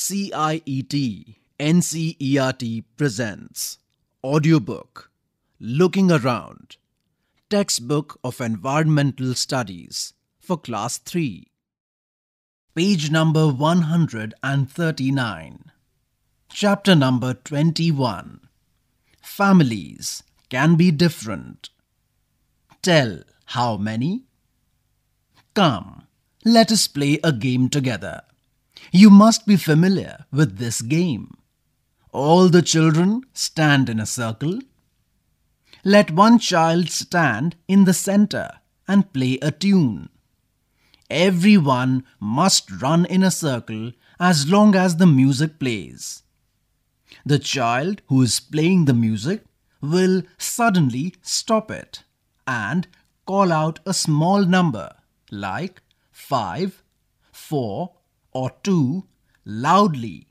CIET NCERT presents audiobook Looking Around Textbook of Environmental Studies for Class 3 Page number 139 Chapter number 21 Families can be different. Tell how many? Come, let us play a game together. You must be familiar with this game. All the children stand in a circle. Let one child stand in the center and play a tune. Everyone must run in a circle as long as the music plays. The child who is playing the music will suddenly stop it and call out a small number like 5, 4, or two loudly.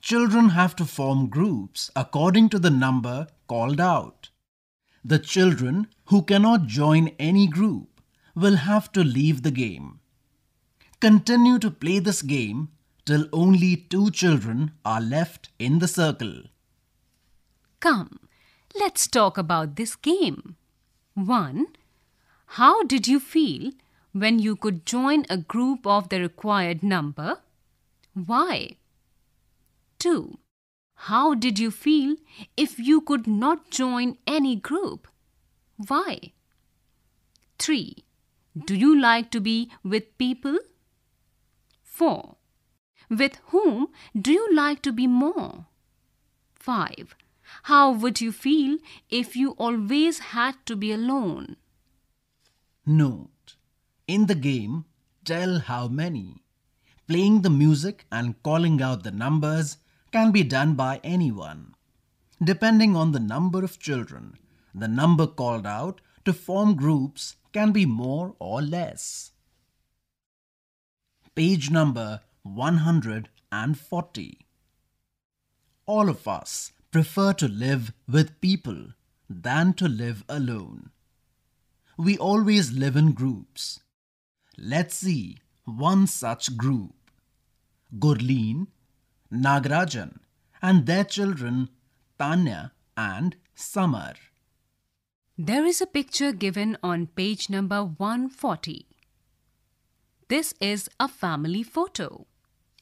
Children have to form groups according to the number called out. The children who cannot join any group will have to leave the game. Continue to play this game till only two children are left in the circle. Come, let's talk about this game. 1. How did you feel when you could join a group of the required number? Why? 2. How did you feel if you could not join any group? Why? 3. Do you like to be with people? 4. With whom do you like to be more? 5. How would you feel if you always had to be alone? No, in the game, tell how many. Playing the music and calling out the numbers can be done by anyone. Depending on the number of children, the number called out to form groups can be more or less. Page number 140. All of us prefer to live with people than to live alone. We always live in groups. Let's see one such group. Gurleen, Nagarajan, and their children Tanya and Samar. There is a picture given on page number 140. This is a family photo.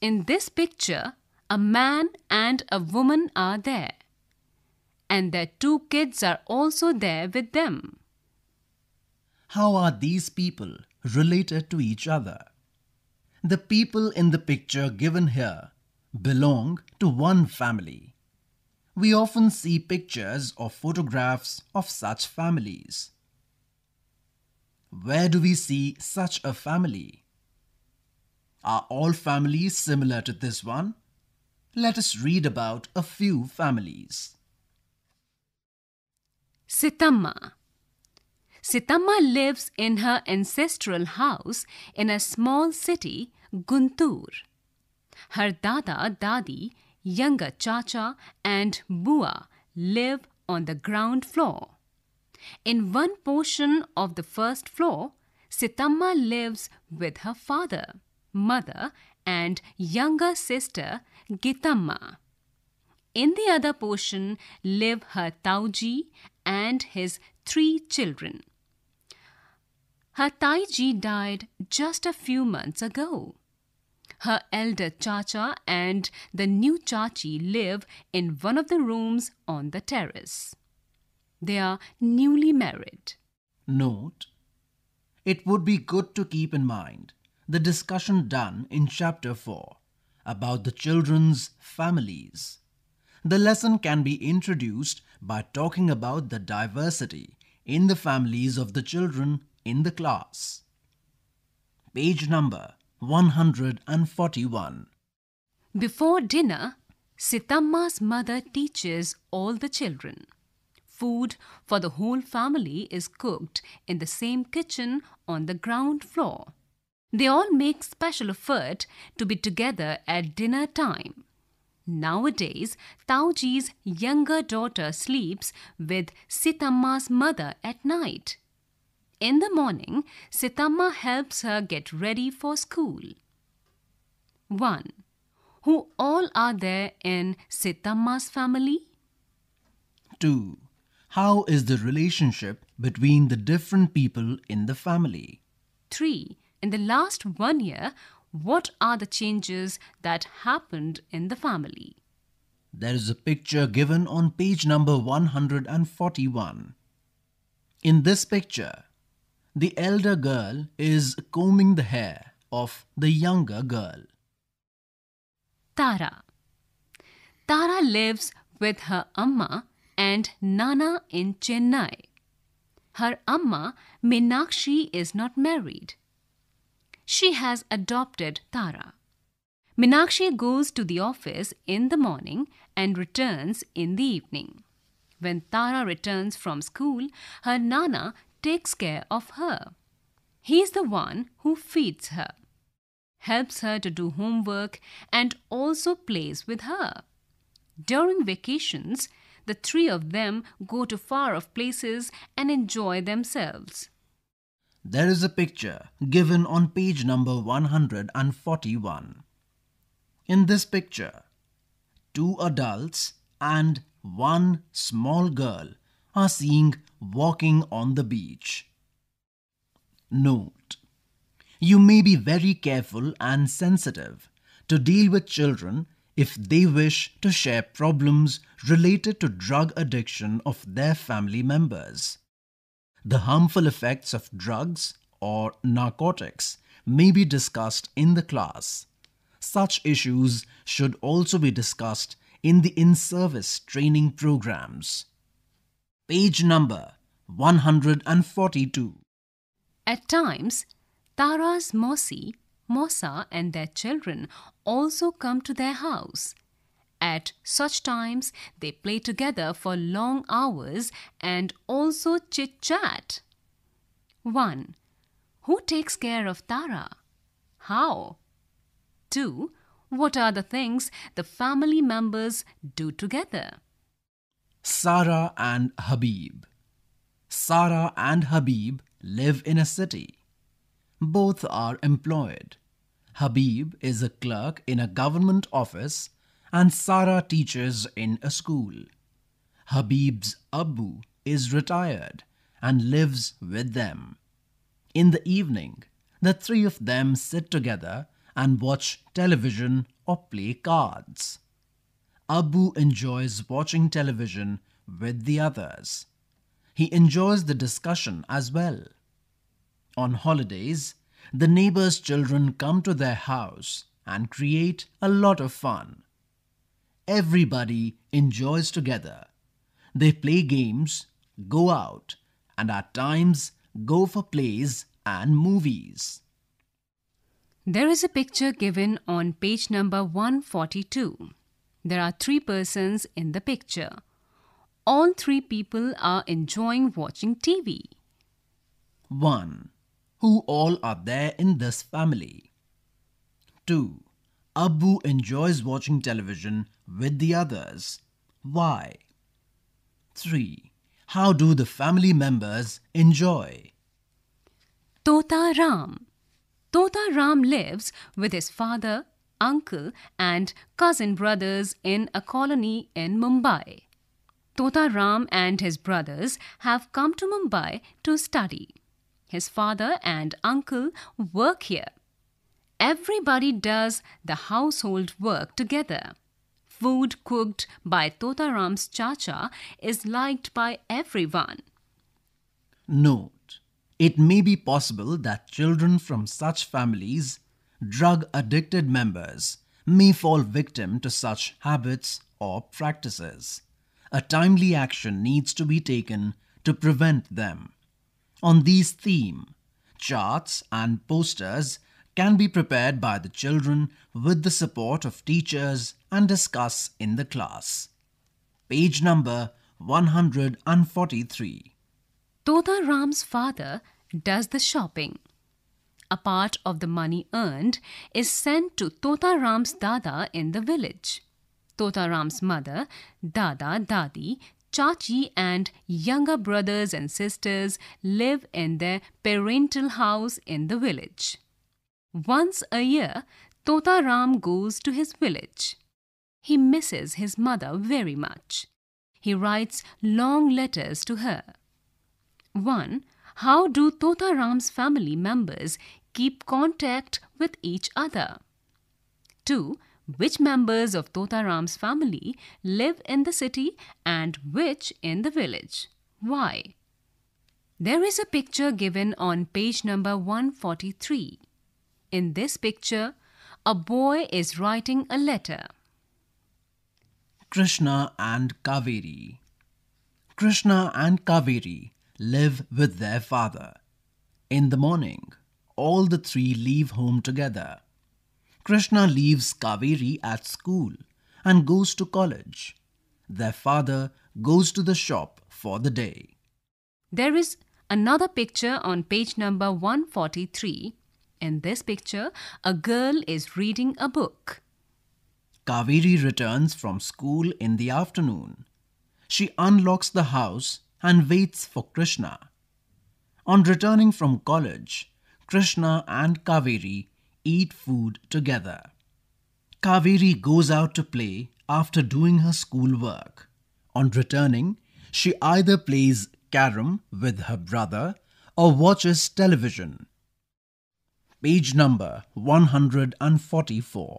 In this picture, a man and a woman are there. And their two kids are also there with them. How are these people related to each other. The people in the picture given here belong to one family. We often see pictures or photographs of such families. Where do we see such a family? Are all families similar to this one? Let us read about a few families. Sitama Sitamma lives in her ancestral house in a small city, Guntur. Her dada, dadi, younger chacha, and bua live on the ground floor. In one portion of the first floor, Sitamma lives with her father, mother, and younger sister, Gitamma. In the other portion live her Tauji and his three children. Her Taiji died just a few months ago. Her elder Chacha and the new Chachi live in one of the rooms on the terrace. They are newly married. Note It would be good to keep in mind the discussion done in Chapter 4 about the children's families. The lesson can be introduced by talking about the diversity in the families of the children in the class. Page number 141. Before dinner, Sitamma's mother teaches all the children. Food for the whole family is cooked in the same kitchen on the ground floor. They all make special effort to be together at dinner time. Nowadays, Tauji's younger daughter sleeps with Sitamma's mother at night. In the morning, Sitamma helps her get ready for school. 1. Who all are there in Sitamma's family? 2. How is the relationship between the different people in the family? 3. In the last one year, what are the changes that happened in the family? There is a picture given on page number 141. In this picture, the elder girl is combing the hair of the younger girl. Tara. Tara lives with her Amma and Nana in Chennai. Her Amma, Minakshi, is not married. She has adopted Tara. Minakshi goes to the office in the morning and returns in the evening. When Tara returns from school, her Nana takes care of her. He is the one who feeds her, helps her to do homework, and also plays with her. During vacations, the three of them go to far off places and enjoy themselves. There is a picture given on page number 141. In this picture, two adults and one small girl are seeing walking on the beach. Note You may be very careful and sensitive to deal with children if they wish to share problems related to drug addiction of their family members. The harmful effects of drugs or narcotics may be discussed in the class. Such issues should also be discussed in the in service training programs page number 142. At times, Tara's Mosi, Mosa, and their children also come to their house. At such times, they play together for long hours and also chit chat. 1. Who takes care of Tara? How? 2. What are the things the family members do together? Sarah and Habib. Sarah and Habib live in a city. Both are employed. Habib is a clerk in a government office and Sarah teaches in a school. Habib's Abu is retired and lives with them. In the evening, the three of them sit together and watch television or play cards. Abu enjoys watching television with the others. He enjoys the discussion as well. On holidays, the neighbor's children come to their house and create a lot of fun. Everybody enjoys together. They play games, go out, and at times go for plays and movies. There is a picture given on page number 142. There are three persons in the picture. All three people are enjoying watching TV. 1. Who all are there in this family? 2. Abu enjoys watching television with the others. Why? 3. How do the family members enjoy? Tota Ram. Tota Ram lives with his father uncle and cousin brothers in a colony in Mumbai. Tota Ram and his brothers have come to Mumbai to study. His father and uncle work here. Everybody does the household work together. Food cooked by Tota Ram's chacha is liked by everyone. Note It may be possible that children from such families drug addicted members may fall victim to such habits or practices. A timely action needs to be taken to prevent them. On these theme, charts and posters can be prepared by the children with the support of teachers and discuss in the class. Page number 143. Toda Ram's father does the shopping a part of the money earned is sent to Tota Ram's dada in the village. Tota Ram's mother, dada, dadi, Chachi and younger brothers and sisters live in their parental house in the village. Once a year, Tota Ram goes to his village. He misses his mother very much. He writes long letters to her. 1. How do Tota Ram's family members keep contact with each other. 2. Which members of Ram's family live in the city and which in the village? Why? There is a picture given on page number 143. In this picture, a boy is writing a letter. Krishna and Kaveri. Krishna and Kaveri live with their father. In the morning, all the three leave home together. Krishna leaves Kaveri at school and goes to college. Their father goes to the shop for the day. There is another picture on page number 143. In this picture, a girl is reading a book. Kaveri returns from school in the afternoon. She unlocks the house and waits for Krishna. On returning from college, Krishna and Kaveri eat food together. Kaveri goes out to play after doing her schoolwork. On returning, she either plays carom with her brother or watches television. Page number 144.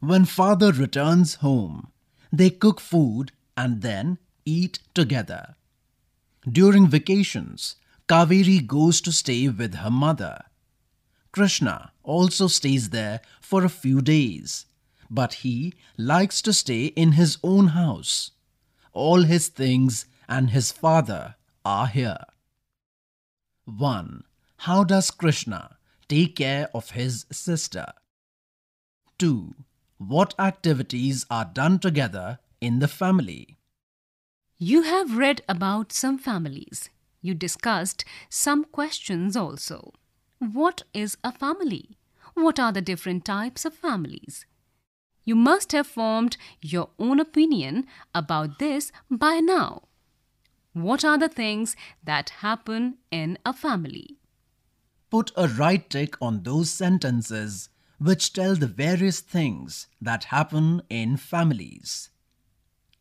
When father returns home, they cook food and then eat together. During vacations, Kaveri goes to stay with her mother. Krishna also stays there for a few days, but he likes to stay in his own house. All his things and his father are here. 1. How does Krishna take care of his sister? 2. What activities are done together in the family? You have read about some families you discussed some questions also. What is a family? What are the different types of families? You must have formed your own opinion about this by now. What are the things that happen in a family? Put a right tick on those sentences which tell the various things that happen in families.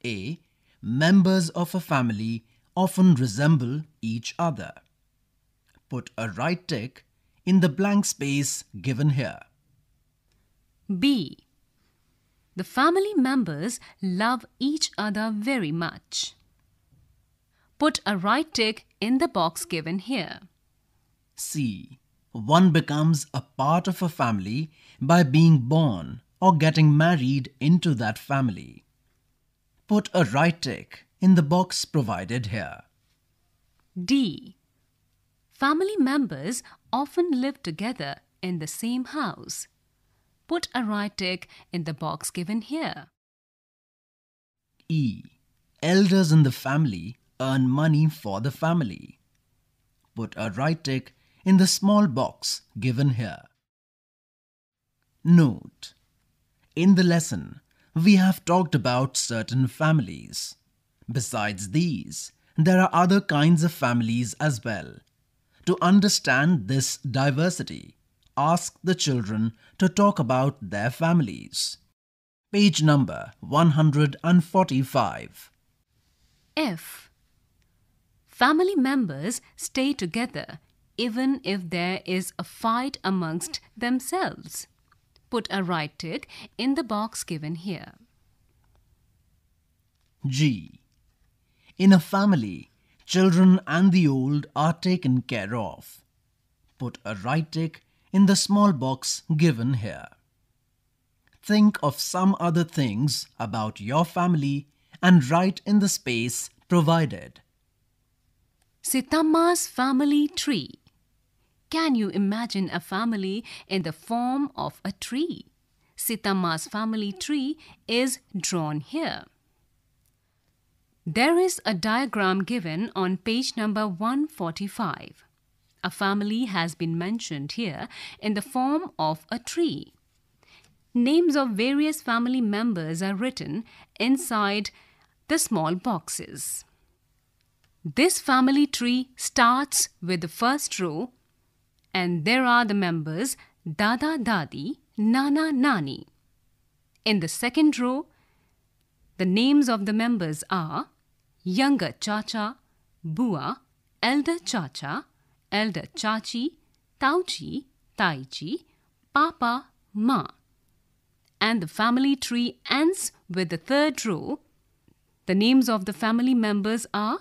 A. Members of a family often resemble each other. Put a right tick in the blank space given here. B. The family members love each other very much. Put a right tick in the box given here. C. One becomes a part of a family by being born or getting married into that family. Put a right tick in the box provided here. D. Family members often live together in the same house. Put a right tick in the box given here. E. Elders in the family earn money for the family. Put a right tick in the small box given here. Note In the lesson, we have talked about certain families. Besides these, there are other kinds of families as well. To understand this diversity, ask the children to talk about their families. Page number 145. If Family members stay together even if there is a fight amongst themselves. Put a right tick in the box given here. G. In a family, children and the old are taken care of. Put a right tick in the small box given here. Think of some other things about your family and write in the space provided. Sitamma's family tree. Can you imagine a family in the form of a tree? Sitamma's family tree is drawn here. There is a diagram given on page number 145. A family has been mentioned here in the form of a tree. Names of various family members are written inside the small boxes. This family tree starts with the first row and there are the members Dada Dadi, Nana Nani. In the second row, the names of the members are younger Cha Cha, bua, elder Cha Cha, elder chachi, tauchi, taichi, papa, ma. And the family tree ends with the third row. The names of the family members are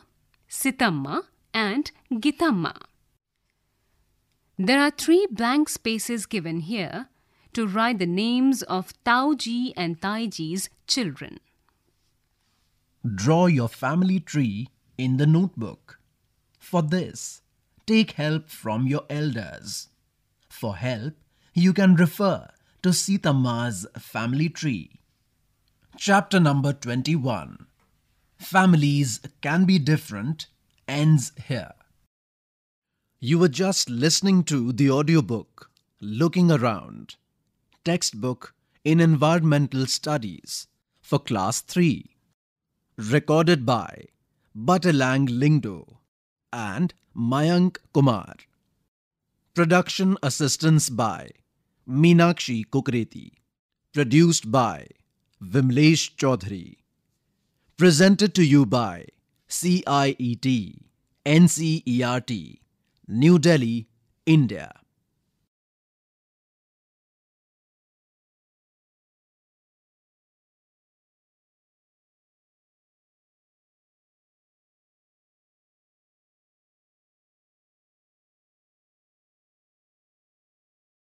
Sitamma and Gitamma. There are three blank spaces given here to write the names of Tauji and Taiji's children. Draw your family tree in the notebook. For this, take help from your elders. For help, you can refer to Sitama's family tree. Chapter number 21 Families Can Be Different ends here. You were just listening to the audiobook Looking Around, textbook in Environmental Studies for Class 3. Recorded by Butterlang Lingdo and Mayank Kumar. Production assistance by Meenakshi Kukreti. Produced by Vimlesh Chaudhary. Presented to you by CIET, NCERT, New Delhi, India.